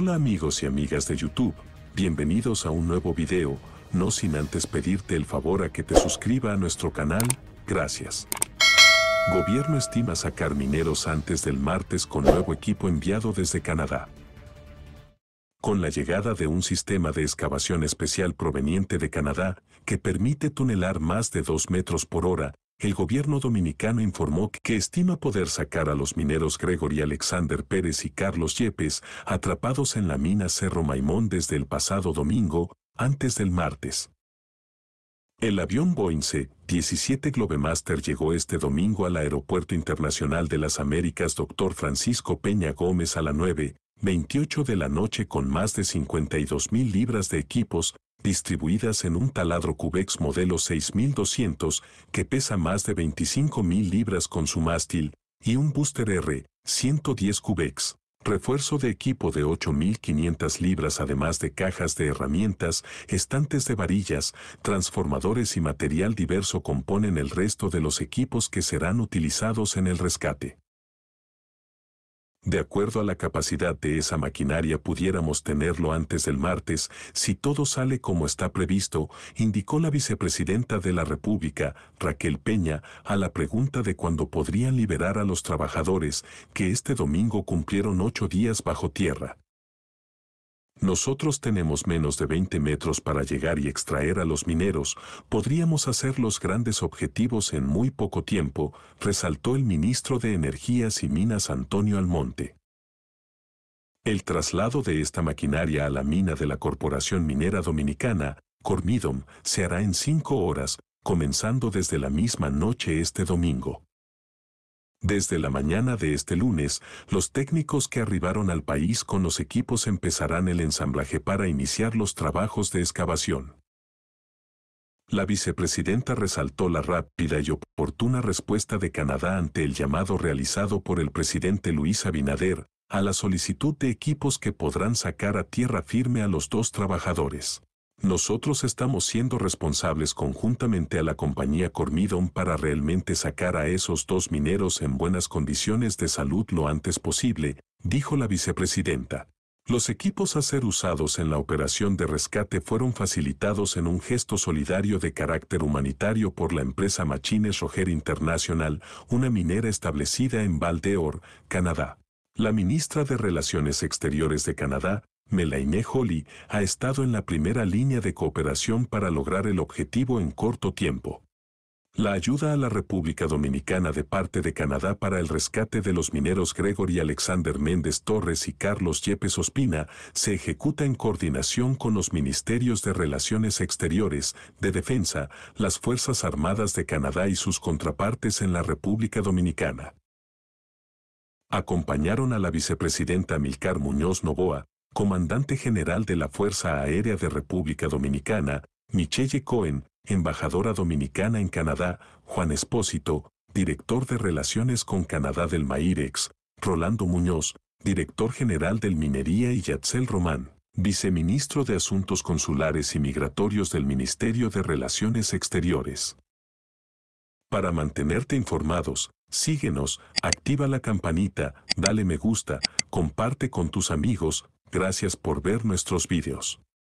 Hola amigos y amigas de YouTube, bienvenidos a un nuevo video, no sin antes pedirte el favor a que te suscriba a nuestro canal, gracias. Gobierno estima sacar mineros antes del martes con nuevo equipo enviado desde Canadá. Con la llegada de un sistema de excavación especial proveniente de Canadá, que permite tunelar más de 2 metros por hora, el gobierno dominicano informó que estima poder sacar a los mineros Gregory Alexander Pérez y Carlos Yepes, atrapados en la mina Cerro Maimón desde el pasado domingo, antes del martes. El avión Boeing 17 Globemaster llegó este domingo al Aeropuerto Internacional de las Américas Dr. Francisco Peña Gómez a las 9, 28 de la noche con más de 52.000 libras de equipos, distribuidas en un taladro Cubex modelo 6200 que pesa más de 25.000 libras con su mástil, y un booster R, 110 Cubex. Refuerzo de equipo de 8.500 libras además de cajas de herramientas, estantes de varillas, transformadores y material diverso componen el resto de los equipos que serán utilizados en el rescate. De acuerdo a la capacidad de esa maquinaria pudiéramos tenerlo antes del martes, si todo sale como está previsto, indicó la vicepresidenta de la República, Raquel Peña, a la pregunta de cuándo podrían liberar a los trabajadores, que este domingo cumplieron ocho días bajo tierra. Nosotros tenemos menos de 20 metros para llegar y extraer a los mineros, podríamos hacer los grandes objetivos en muy poco tiempo, resaltó el ministro de Energías y Minas Antonio Almonte. El traslado de esta maquinaria a la mina de la Corporación Minera Dominicana, Cormidom, se hará en cinco horas, comenzando desde la misma noche este domingo. Desde la mañana de este lunes, los técnicos que arribaron al país con los equipos empezarán el ensamblaje para iniciar los trabajos de excavación. La vicepresidenta resaltó la rápida y oportuna respuesta de Canadá ante el llamado realizado por el presidente Luis Abinader a la solicitud de equipos que podrán sacar a tierra firme a los dos trabajadores nosotros estamos siendo responsables conjuntamente a la compañía Cormidon para realmente sacar a esos dos mineros en buenas condiciones de salud lo antes posible, dijo la vicepresidenta. Los equipos a ser usados en la operación de rescate fueron facilitados en un gesto solidario de carácter humanitario por la empresa Machines Roger International, una minera establecida en Val Canadá. La ministra de Relaciones Exteriores de Canadá, Melaine Holly ha estado en la primera línea de cooperación para lograr el objetivo en corto tiempo. La ayuda a la República Dominicana de parte de Canadá para el rescate de los mineros Gregory Alexander Méndez Torres y Carlos Yepes Ospina se ejecuta en coordinación con los Ministerios de Relaciones Exteriores, de Defensa, las Fuerzas Armadas de Canadá y sus contrapartes en la República Dominicana acompañaron a la vicepresidenta Milcar Muñoz Novoa, comandante general de la Fuerza Aérea de República Dominicana, Michelle Cohen, embajadora dominicana en Canadá, Juan Espósito, director de Relaciones con Canadá del Mairex, Rolando Muñoz, director general del Minería y Yatzel Román, viceministro de Asuntos Consulares y Migratorios del Ministerio de Relaciones Exteriores. Para mantenerte informados, síguenos, activa la campanita, dale me gusta, comparte con tus amigos, Gracias por ver nuestros vídeos.